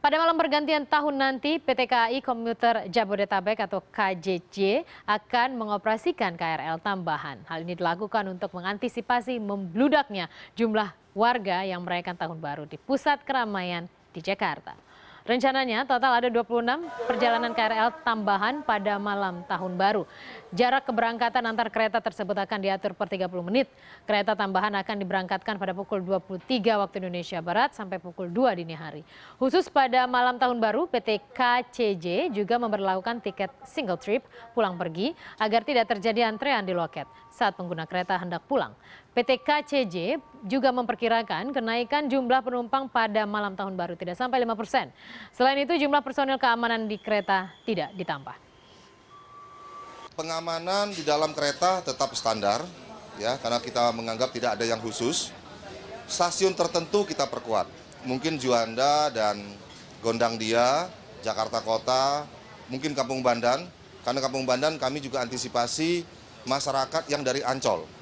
Pada malam pergantian tahun nanti, PT KAI Komuter Jabodetabek atau KJJ akan mengoperasikan KRL tambahan. Hal ini dilakukan untuk mengantisipasi membludaknya jumlah warga yang merayakan tahun baru di pusat keramaian di Jakarta. Rencananya total ada 26 perjalanan KRL tambahan pada malam tahun baru. Jarak keberangkatan antar kereta tersebut akan diatur per 30 menit. Kereta tambahan akan diberangkatkan pada pukul 23 waktu Indonesia Barat sampai pukul 2 dini hari. Khusus pada malam tahun baru, PT KCJ juga memperlakukan tiket single trip pulang pergi agar tidak terjadi antrean di loket saat pengguna kereta hendak pulang. PT KCJ juga memperkirakan kenaikan jumlah penumpang pada malam tahun baru tidak sampai 5 persen. Selain itu jumlah personil keamanan di kereta tidak ditambah. Pengamanan di dalam kereta tetap standar ya karena kita menganggap tidak ada yang khusus. Stasiun tertentu kita perkuat. Mungkin Juanda dan Gondangdia, Jakarta Kota, mungkin Kampung Bandan. Karena Kampung Bandan kami juga antisipasi masyarakat yang dari Ancol